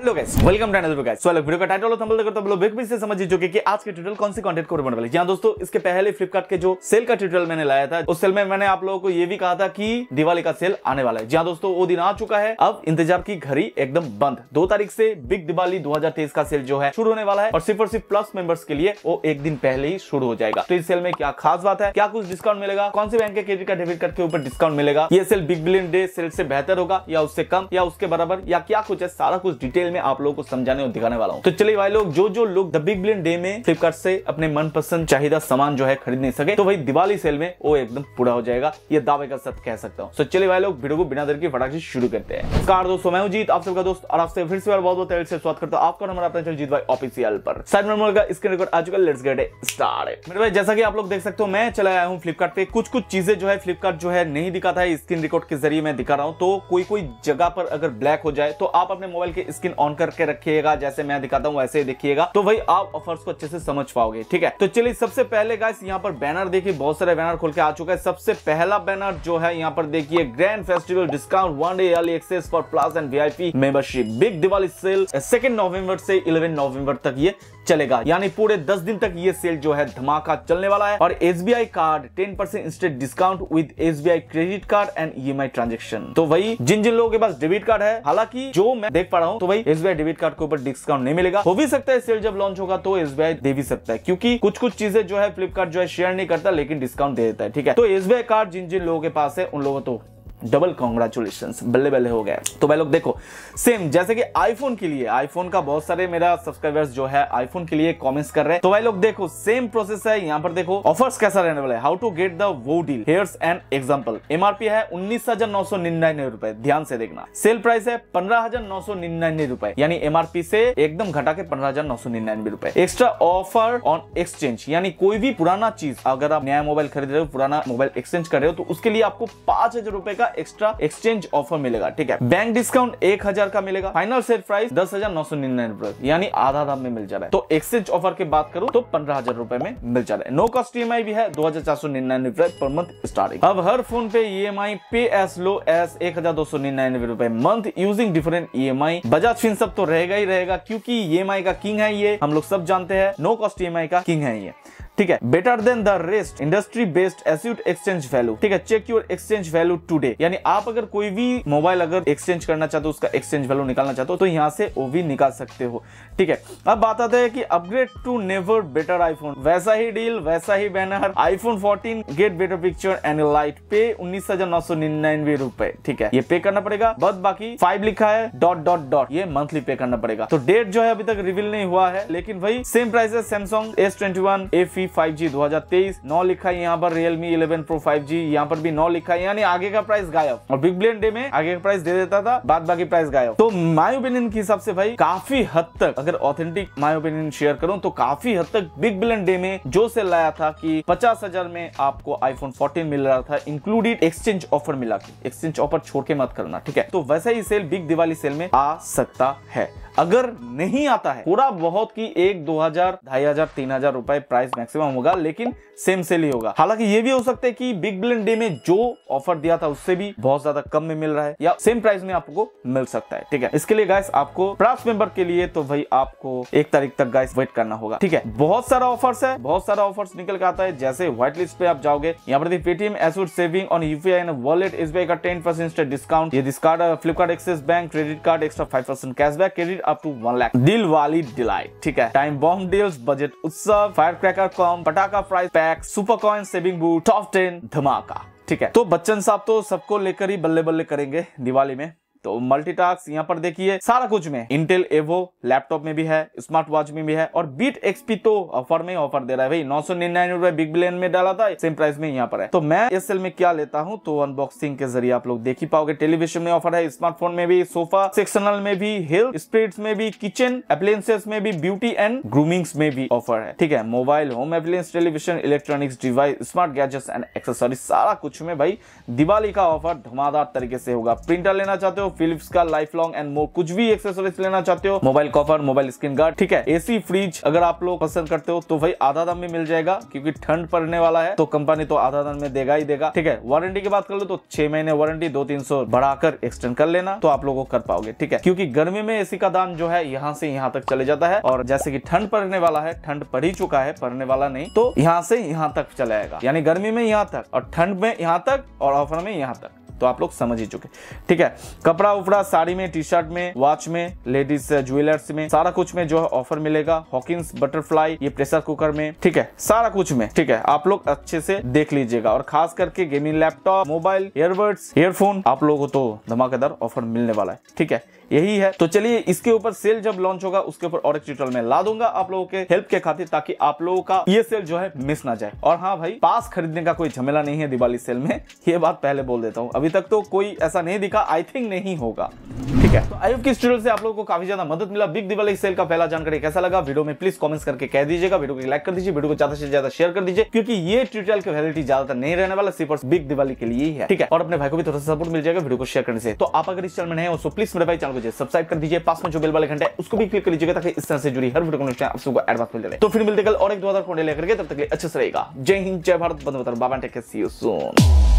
hello guys welcome to another guys so video का title और thumbnail देखकर तो आप लोग से समझ कि आज के ट्यूटोरियल कौन से कंटेंट को वाले हां दोस्तों इसके पहले फ्लिपकार्ट के जो सेल का ट्यूटोरियल मैंने लाया था उस सेल में मैंने आप लोगों को ये भी कहा था कि दिवाली का सेल आने वाला है जी हाँ दोस्तों वो दिन आ चुका है अब इंतजार की घड़ी एकदम बंद दो तारीख से बिग दिवाली दो का सेल जो है शुरू होने वाला है और सिर्फ और सिर्फ प्लस मेंबर्स के लिए वो एक दिन पहले ही शुरू हो जाएगा तो इस सेल में क्या खास बात है क्या कुछ डिस्काउंट मिलेगा कौन से बैंक के क्रेडिट कार्ड डेबिट कार्ड के ऊपर डिस्काउंट मिलेगा यह sale big billion day sale से बेहतर होगा या उससे कम या उसके बराबर या क्या कुछ है सारा कुछ डिटेल डिटेल में आप लोगों को समझाने और दिखाने वाला हूँ तो चलिए भाई लोग जो जो लोग द बिग बिलियन डे में फ्लिपकार्ट से अपने मनपसंद चाहिदा सामान जो है खरीद नहीं सके तो भाई दिवाली सेल में वो एकदम पूरा हो जाएगा ये दावे का सत्य कह सकता हूँ तो चलिए भाई लोग वीडियो को बिना देर के फटाक से शुरू करते हैं कार दोस्तों मैं जीत आप सबका दोस्त और आपसे फिर से बार बहुत बहुत से स्वागत करता हूँ आपका नंबर अपना जीत भाई ऑफिसियल पर साइड नंबर का स्क्रीन रिकॉर्ड आज चुका लेट्स गेट स्टार्ट मेरे भाई जैसा कि आप लोग देख सकते हो मैं चला आया हूँ फ्लिपकार्ट पे कुछ कुछ चीजें जो है फ्लिपकार्ट जो है नहीं दिखाता है स्क्रीन रिकॉर्ड के जरिए मैं दिखा रहा हूँ तो कोई कोई जगह पर अगर ब्लैक हो जाए तो आप अपने मोबाइल के स्क्रीन ऑन करके रखिएगा जैसे मैं दिखाता हूँ वैसे ही देखिएगा तो भाई आप ऑफर्स को अच्छे से समझ पाओगे ठीक है तो चलिए सबसे पहले गाइस यहाँ पर बैनर देखिए बहुत सारे बैनर खोल के आ चुका है सबसे पहला बैनर जो है यहाँ पर देखिए grand festival discount one day early access for plus and V membership big Diwali sale second November से इलेवन नवंबर तक ये चलेगा यानी पूरे दस दिन तक ये सेल जो है धमाका चलने वाला है और S card ten percent instant discount with S credit card and E M transaction तो वही जिन जिन लोगों के पास डेबिट कार्ड है हालांकि जो मैं देख पा रहा हूँ तो वही एस डेबिट कार्ड के ऊपर डिस्काउंट नहीं मिलेगा हो भी सकता है सेल जब लॉन्च होगा तो एस दे भी सकता है क्योंकि कुछ कुछ चीजें जो है फ्लिपकार्ट जो है शेयर नहीं करता लेकिन डिस्काउंट दे देता है ठीक है तो एस कार्ड जिन जिन लोगों के पास है उन लोगों तो डबल कॉन्ग्रेचुलेशन बल्ले बल्ले हो गया तो भाई लोग देखो सेम जैसे कि आईफोन के लिए आईफोन का बहुत सारे मेरा सब्सक्राइबर्स जो है आईफोन के लिए कॉमेंट्स कर रहे हैं तो भाई लोग देखो सेम प्रोसेस है यहाँ पर देखो ऑफर्स कैसा रहने वाला है हाउ टू गेट द वो deal here's an example MRP है उन्नीस हजार नौ सौ निन्यानवे रुपए ध्यान से देखना सेल प्राइस है पंद्रह हजार नौ सौ निन्यानवे रुपए यानी एमआरपी से एकदम घटा के पंद्रह हजार नौ सौ निन्यानवे रुपए एक्स्ट्रा ऑफर ऑन एक्सचेंज यानी कोई भी पुराना चीज अगर आप नया मोबाइल खरीद रहे हो पुराना मोबाइल एक्सचेंज कर रहे हो तो उसके लिए आपको पांच हजार रुपए का का एक्स्ट्रा एक्सचेंज ऑफर मिलेगा ठीक है बैंक डिस्काउंट एक हजार का मिलेगा फाइनल सेल प्राइस दस हजार नौ सौ निन्यानवे यानी आधा दाम में मिल जा रहा है तो एक्सचेंज ऑफर की बात करूं तो पंद्रह हजार रूपए में मिल जा रहा है नो कॉस्ट ई भी है दो हजार चार सौ निन्यानवे पर मंथ स्टार्टिंग अब हर फोन पे ई एम आई पे एस लो एस एक हजार दो सौ निन्यानवे रूपए month using different E M I Bajaj fin सब तो रहेगा ही रहेगा क्योंकि ई एम आई का किंग है ये हम लोग सब जानते हैं no cost E M I का किंग है ये ठीक है better than the rest industry based assured exchange value ठीक है check your exchange value today यानी आप अगर कोई भी मोबाइल अगर एक्सचेंज करना चाहते हो उसका एक्सचेंज वैल्यू निकालना चाहते हो तो यहाँ से वो भी निकाल सकते हो ठीक है अब बात आता है कि upgrade to never better iPhone वैसा ही डील वैसा ही banner iPhone fourteen get better picture and light पे उन्नीस हजार नौ सौ निन्यानवे रूपए ठीक है ये पे करना पड़ेगा बस बाकी फाइव लिखा है डॉट डॉट डॉट ये मंथली पे करना पड़ेगा तो डेट जो है अभी तक रिविल नहीं हुआ है लेकिन वही सेम प्राइस है Samsung S twenty one five G दो हजार तेईस नौ लिखा है यहाँ पर Realme eleven pro five G यहाँ पर भी नौ लिखा है यानी आगे का प्राइस गायब और बिग ब्लेन डे में आगे का प्राइस दे देता था बाद बाकी प्राइस गायब तो माई ओपिनियन के हिसाब से भाई काफी हद तक अगर ऑथेंटिक माई ओपिनियन शेयर करूँ तो काफी हद तक बिग ब्लेन डे में जो से लाया था की पचास हजार में आपको आईफोन फोर्टीन मिल रहा था इंक्लूडेड एक्सचेंज ऑफर मिला के एक्सचेंज ऑफर छोड़ के मत करना ठीक है तो वैसा ही सेल बिग दिवाली सेल में आ सकता है अगर नहीं आता है थोड़ा बहुत की एक दो हजार ढाई हजार तीन हजार रुपए प्राइस मैक्सिमम होगा लेकिन सेम सेल ही होगा हालांकि ये भी हो सकता है कि बिग बिलियन डे में जो ऑफर दिया था उससे भी बहुत ज्यादा कम में मिल रहा है या सेम प्राइस में आपको मिल सकता है ठीक है इसके लिए गाइस आपको प्रास मेंबर के लिए तो भाई आपको एक तारीख तक गाइस वेट करना होगा ठीक है बहुत सारा ऑफर्स है बहुत सारा ऑफर्स निकल के आता है जैसे व्हाइट लिस्ट पे आप जाओगे यहाँ पर पेटीएम एसोड saving on UPI and wallets का टेन परसेंट डिस्काउंट ये discount Flipkart Axis bank credit card extra five percent cashback credit up to one lakh दिल वाली डिलाइट ठीक है टाइम बॉम्ब डील्स बजट उत्सव फायर क्रैकर कॉम पटाखा prize pack super coin saving boost top ten धमाका ठीक है तो बच्चन साहब तो सबको लेकर ही बल्ले बल्ले करेंगे दिवाली में तो मल्टीटास्क यहाँ पर देखिए सारा कुछ में इंटेल एवो लैपटॉप में भी है स्मार्ट वॉच में भी है और बीट एक्सपी तो ऑफर में ऑफर दे रहा है भाई नौ सौ निन्यानवे रुपए बिग बिलियन में डाला था सेम प्राइस में यहाँ पर है तो मैं एस में क्या लेता हूँ तो अनबॉक्सिंग के जरिए आप लोग देख ही पाओगे टेलीविजन में ऑफर है स्मार्टफोन में भी सोफा सेक्शनल में भी हेल्थ स्प्रीट में भी किचन अप्लायसेस में भी ब्यूटी एंड ग्रूमिंग्स में भी ऑफर है ठीक है mobile home appliance television electronics device smart gadgets and accessory सारा कुछ में भाई दिवाली का ऑफर धुआंधार तरीके से होगा प्रिंटर लेना चाहते हो फिलिप्स का लाइफ लॉन्ग एंड मोर कुछ भी एक्सेसरीज लेना चाहते हो mobile cover mobile screen guard ठीक है एसी फ्रिज अगर आप लोग पसंद करते हो तो भाई आधा दाम में मिल जाएगा क्योंकि ठंड पड़ने वाला है तो कंपनी तो आधा दाम में देगा ही देगा ठीक है वारंटी की बात कर लो तो छह महीने वारंटी दो तीन सौ बढ़ाकर एक्सटेंड कर लेना तो आप लोगों को कर पाओगे ठीक है क्योंकि गर्मी में एसी का दाम जो है यहाँ से यहाँ तक चले जाता है और जैसे की ठंड पड़ने वाला है ठंड पड़ ही चुका है पड़ने वाला नहीं तो यहाँ से यहाँ तक चलाएगा यानी गर्मी में यहाँ तक और ठंड में यहाँ तक और ऑफर में यहाँ तक तो आप लोग समझ ही चुके ठीक है कपड़ा उपड़ा साड़ी में टी शर्ट में वॉच में लेडीज ज्वेलर्स में सारा कुछ में जो है ऑफर मिलेगा हॉकिंग्स बटरफ्लाई ये प्रेशर कुकर में ठीक है सारा कुछ में ठीक है आप लोग अच्छे से देख लीजिएगा और खास करके gaming laptop mobile earbuds earphone आप लोगों को तो धमाकेदार ऑफर मिलने वाला है ठीक है यही है तो चलिए इसके ऊपर सेल जब लॉन्च होगा उसके ऊपर और एक ट्यूटोरियल में ला दूंगा आप लोगों के हेल्प के खातिर ताकि आप लोगों का ये सेल जो है मिस ना जाए और हाँ भाई पास खरीदने का कोई झमेला नहीं है दिवाली सेल में ये बात पहले बोल देता हूँ अभी अभी तक तो कोई ऐसा नहीं दिखा आई थिंक नहीं होगा ठीक है तो आयुफ की ट्यूटोरियल से आप लोगों को काफी ज्यादा मदद मिला बिग दिवाली सेल का पहला जानकारी कैसा लगा वीडियो में प्लीज कमेंट्स करके कह दीजिएगा वीडियो को लाइक कर दीजिए वीडियो को ज्यादा से ज्यादा शेयर कर दीजिए क्योंकि ये ट्यूटोरियल की वैलिटी ज्यादातर नहीं रहने वाला सिर्फ बिग दिवाली के लिए ही है ठीक है और अपने भाई को भी थोड़ा सा सपोर्ट मिल जाएगा वीडियो को शेयर करने से तो आप अगर इस चैनल में है हो तो प्लीज मेरे भाई चैनल को सब्सक्राइब कर दीजिए पास में जो बिल वाले घंटे उसको भी क्लिक कर लीजिएगा ताकि इस तरह से जुड़ी हर वीडियो को आप सबको एडवांस मिल जाए तो फिर मिलते कल और एक दो हजार लेकर तब तक अच्छे से रहेगा जय हिंद जय भारत बंद बाबा टेक सी यू सून